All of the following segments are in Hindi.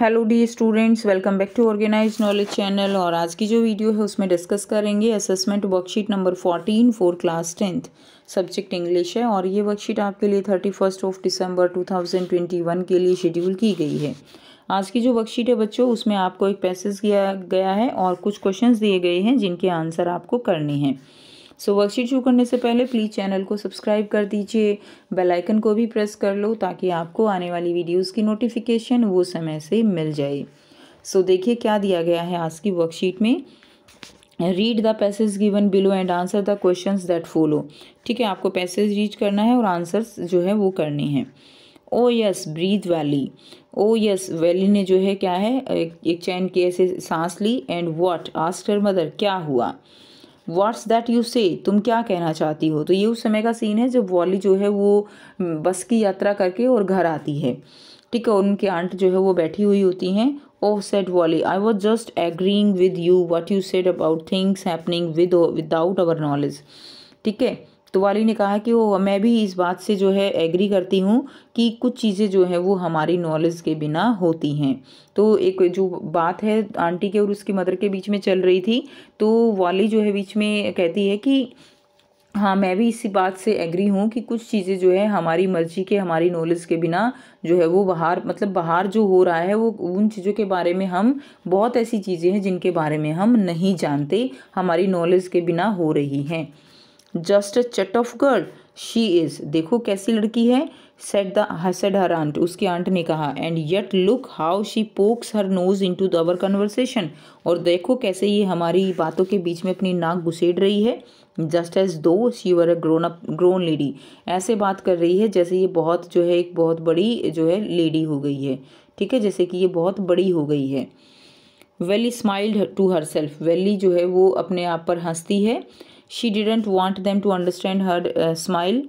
hello the students welcome back to Organize Knowledge channel और आज की जो वीडियो है उसमें डिस्कस करेंगे assessment worksheet number fourteen for class tenth subject English है और ये वर्कशीट आपके लिए thirty first of December two thousand twenty one के लिए शेड्यूल की गई है आज की जो वर्कशीट है बच्चों उसमें आपको एक पैसेज किया गया है और कुछ क्वेश्चन दिए गए हैं जिनके आंसर आपको करने हैं सो वर्कशीट शुरू करने से पहले प्लीज़ चैनल को सब्सक्राइब कर दीजिए बेल आइकन को भी प्रेस कर लो ताकि आपको आने वाली वीडियोस की नोटिफिकेशन वो समय से मिल जाए सो so, देखिए क्या दिया गया है आज की वर्कशीट में read the passage given below and answer the question that follow ठीक है आपको पैसेज रीड करना है और आंसर्स जो है वो करने हैं oh yes breathe Valli oh yes Valli ने जो है क्या है एक चैन की ऐसे सांस ली एंड वॉट आस्टर मदर क्या हुआ वाट्स दैट यू से तुम क्या कहना चाहती हो तो ये उस समय का सीन है जब वॉली जो है वो हम्म, बस की यात्रा करके और घर आती है ठीक है और आंट जो है वो बैठी हुई होती हैं oh said Valli I was just agreeing with you what you said about things happening with without our knowledge ठीक है तो वाली ने कहा कि वो मैं भी इस बात से जो है एग्री करती हूँ कि कुछ चीज़ें जो है वो हमारी नॉलेज के बिना होती हैं तो एक जो बात है आंटी के और उसकी मदर के बीच में चल रही थी तो वाली जो है बीच में कहती है कि हाँ मैं भी इसी बात से एग्री हूँ कि कुछ चीज़ें जो है हमारी मर्जी के हमारी नॉलेज के बिना जो है वो बाहर मतलब बाहर जो हो रहा है वो उन चीज़ों के बारे में हम बहुत ऐसी चीज़ें हैं जिनके बारे में हम नहीं जानते हमारी नॉलेज के बिना हो रही हैं जस्ट अ चट ऑफ गर्ल शी इज़ देखो कैसी लड़की है सेट द हर आंट उसकी आंट ने कहा and yet look how she pokes her nose into their conversation और देखो कैसे ये हमारी बातों के बीच में अपनी नाक घुसेड़ रही है just as though she were a grown up grown lady ऐसे बात कर रही है जैसे ये बहुत जो है एक बहुत बड़ी जो है लेडी हो गई है ठीक है जैसे कि ये बहुत बड़ी हो गई है Valli smiled to herself Valli जो है वो अपने आप पर हंसती है she didn't want them to understand her smile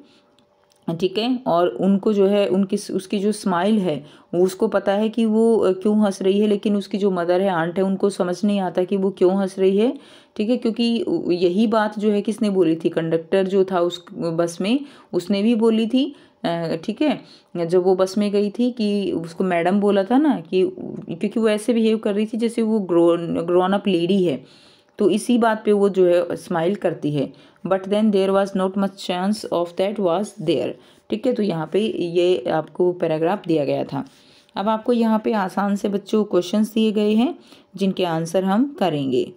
ठीक है और उनको जो है उनकी उसकी जो स्माइल है उसको पता है कि वो क्यों हंस रही है लेकिन उसकी जो मदर है आंट है उनको समझ नहीं आता कि वो क्यों हंस रही है ठीक है क्योंकि यही बात जो है किसने बोली थी कंडक्टर जो था उस बस में उसने भी बोली थी ठीक है जब वो बस में गई थी कि उसको मैडम बोला था ना कि क्योंकि वो ऐसे बिहेव कर रही थी जैसे वो ग्रो ग्रोन अप लेडी है तो इसी बात पे वो जो है स्माइल करती है but then there was not much chance of that was there ठीक है तो यहाँ पे ये आपको पैराग्राफ दिया गया था अब आपको यहाँ पे आसान से बच्चों क्वेश्चन दिए गए हैं जिनके आंसर हम करेंगे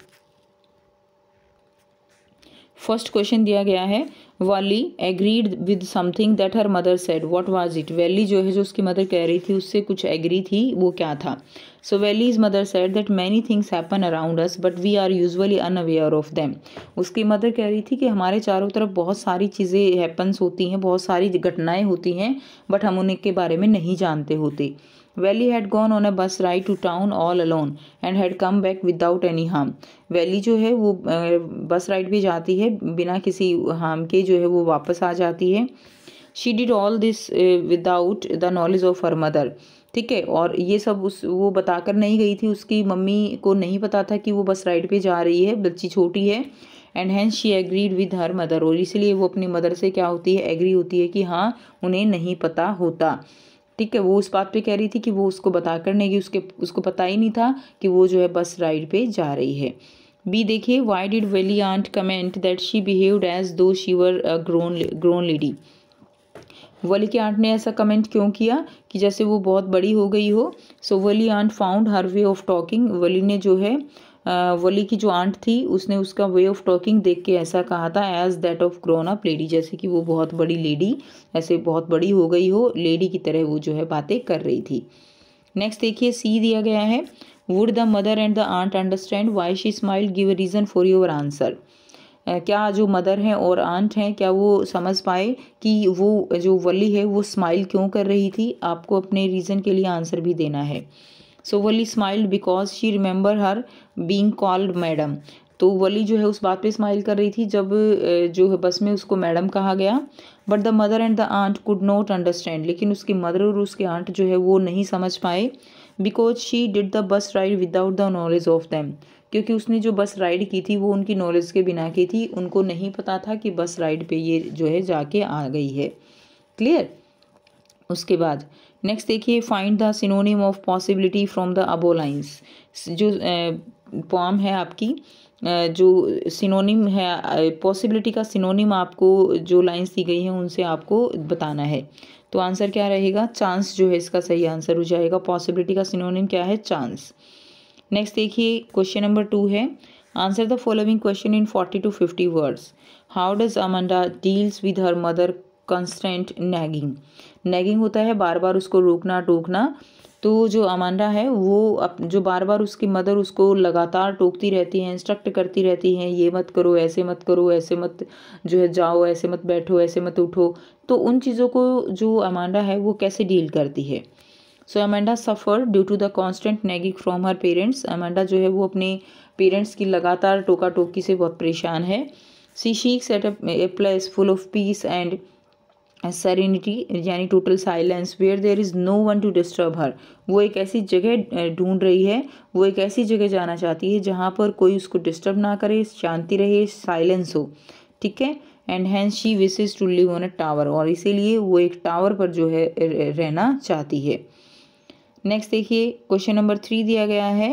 फर्स्ट क्वेश्चन दिया गया है Valli agreed with something that her mother said what was it Valli जो है जो उसकी मदर कह रही थी उससे कुछ एग्री थी वो क्या था is mother said that many things happen around us but we are usually unaware of them उसकी मदर कह रही थी कि हमारे चारों तरफ बहुत सारी चीज़ें हैपन्स होती हैं बहुत सारी घटनाएं होती हैं बट हम उनके बारे में नहीं जानते होते Valli had gone on a bus ride to town all alone and had come back without any harm Valli जो है वो बस राइड भी जाती है बिना किसी हार्म के जो है वो वापस आ जाती है she did all this without the knowledge of her mother ठीक है और ये सब उस वो बताकर नहीं गई थी उसकी मम्मी को नहीं पता था कि वो बस राइड पे जा रही है बच्ची छोटी है and hence she agreed with her mother और इसलिए वो अपनी मदर से क्या होती है एग्री होती है कि हाँ उन्हें नहीं पता होता ठीक है वो उस बात पे कह रही थी कि वो उसको बता कर नहीं गई उसके उसको पता ही नहीं था कि वो जो है बस राइड पे जा रही है बी देखिए why did Valli aunt comment that she behaved as though she were grown grown lady Valli aunt ने ऐसा कमेंट क्यों किया कि जैसे वो बहुत बड़ी हो गई हो so Valli aunt found her way of talking Valli ने जो है वली की जो आंट थी उसने उसका वे ऑफ टॉकिंग देख के ऐसा कहा था as that of grown up lady जैसे कि वो बहुत बड़ी लेडी ऐसे बहुत बड़ी हो गई हो लेडी की तरह वो जो है बातें कर रही थी नेक्स्ट देखिए सी दिया गया है would the mother and the aunt understand why she smile give reason for your answer क्या जो मदर हैं और आंट हैं क्या वो समझ पाए कि वो जो वली है वो स्माइल क्यों कर रही थी आपको अपने रीज़न के लिए आंसर भी देना है so Valli smiled because she remember her being called madam तो वली जो है उस बात पे स्माइल कर रही थी जब जो है बस में उसको मैडम कहा गया but the mother and the aunt could not understand लेकिन उसकी मदर और उसके आंट जो है वो नहीं समझ पाए because she did the bus ride without the knowledge of them क्योंकि उसने जो बस राइड की थी वो उनकी नॉलेज के बिना की थी उनको नहीं पता था कि बस राइड पे ये जो है जाके आ गई है क्लियर उसके बाद नेक्स्ट देखिए find the synonym of possibility from the above lines जो पॉम है आपकी जो सिनोनिम है पॉसिबिलिटी का सिनोनिम आपको जो लाइंस दी गई हैं उनसे आपको बताना है तो आंसर क्या रहेगा चांस जो है इसका सही आंसर हो जाएगा पॉसिबिलिटी का सिनोनिम क्या है चांस नेक्स्ट देखिए क्वेश्चन नंबर टू है answer the following question in forty to fifty words how does Amanda deals with her mother constant nagging nagging होता है बार बार उसको रोकना टोकना तो जो अमांडा है वो अप जो बार बार उसकी मदर उसको लगातार टोकती रहती है इंस्ट्रक्ट करती रहती हैं ये मत करो ऐसे मत करो ऐसे मत जो है जाओ ऐसे मत बैठो ऐसे मत उठो तो उन चीज़ों को जो अमांडा है वो कैसे डील करती है so Amanda suffer due to the constant nagging from her parents Amanda जो है वो अपने पेरेंट्स की लगातार टोका टोकी से बहुत परेशान है she seeks at a place full of peace and serenity यानी total silence where there is no one to disturb her वो एक ऐसी जगह ढूंढ रही है वो एक ऐसी जगह जाना चाहती है जहाँ पर कोई उसको डिस्टर्ब ना करे शांति रहे साइलेंस हो ठीक है and hence she wishes to live on a tower और इसीलिए वो एक टावर पर जो है रहना चाहती है नेक्स्ट देखिए क्वेश्चन नंबर थ्री दिया गया है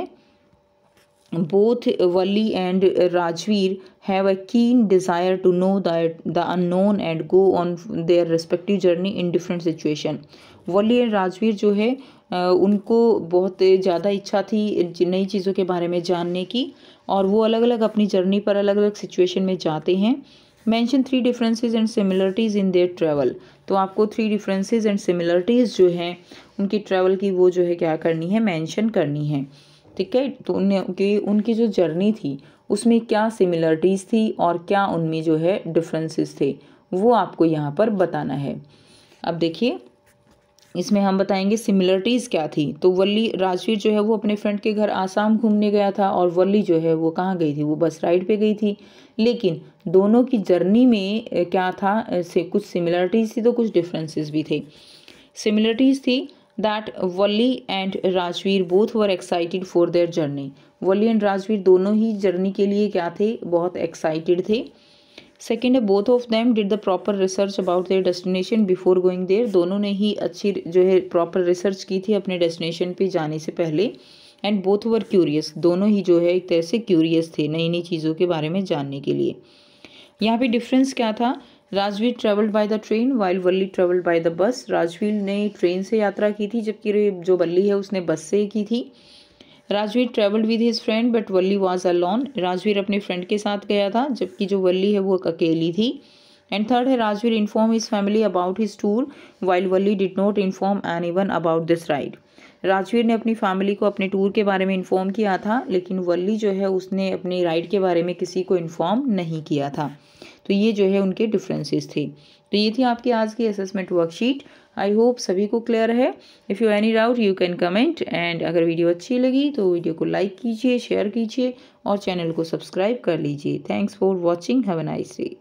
both Valli and Rajveer have a keen desire to know that the unknown and go on their respective journey in different situation Valli and Rajveer जो है उनको बहुत ज़्यादा इच्छा थी नई चीज़ों के बारे में जानने की और वो अलग अलग अपनी जर्नी पर अलग अलग सिचुएशन में जाते हैं mention three differences and similarities in their travel तो आपको थ्री डिफरेंसेज एंड सिमिलरिटीज़ जो हैं उनकी ट्रैवल की वो जो है क्या करनी है मैंशन करनी है ठीक है तो उनकी उनकी जो जर्नी थी उसमें क्या सिमिलरिटीज़ थी और क्या उनमें जो है डिफरेंसेस थे वो आपको यहाँ पर बताना है अब देखिए इसमें हम बताएंगे सिमिलरिटीज़ क्या थी तो वल्ली राजवीर जो है वो अपने फ्रेंड के घर आसाम घूमने गया था और वल्ली जो है वो कहाँ गई थी वो बस राइड पे गई थी लेकिन दोनों की जर्नी में क्या था से कुछ सिमिलरिटीज़ थी तो कुछ डिफरेंसेस भी थे सिमिलरिटीज़ थी that Valli and Rajveer both were excited for their journey Valli and Rajveer दोनों ही जर्नी के लिए क्या थे बहुत एक्साइटेड थे सेकेंड है both of them did the proper research about their destination before going there दोनों ने ही अच्छी जो है प्रॉपर रिसर्च की थी अपने डेस्टिनेशन पे जाने से पहले एंड बोथ वर क्यूरियस दोनों ही जो है एक तरह से क्यूरियस थे नई नई चीज़ों के बारे में जानने के लिए यहाँ पे डिफरेंस क्या था Rajveer travelled by the train while Valli travelled by the bus Rajveer ने ट्रेन से यात्रा की थी जबकि जो बल्ली है उसने बस से की थी Rajveer travelled with his friend but Valli was lone Rajveer अपने फ्रेंड के साथ गया था जबकि जो वल्ली है वो अकेली थी एंड थर्ड है Rajveer inform his family about his tour while Valli did not inform anyone about this ride Rajveer ने अपनी फैमिली को अपने टूर के बारे में इन्फॉर्म किया था लेकिन वल्ली जो है उसने अपनी राइड के बारे में किसी को इन्फॉर्म नहीं किया था तो ये जो है उनके डिफरेंसेस थे तो ये थी आपकी आज की असेसमेंट वर्कशीट आई होप सभी को क्लियर है if you any doubt you can comment and अगर वीडियो अच्छी लगी तो वीडियो को लाइक कीजिए शेयर कीजिए और चैनल को सब्सक्राइब कर लीजिए thanks for watching have a nice day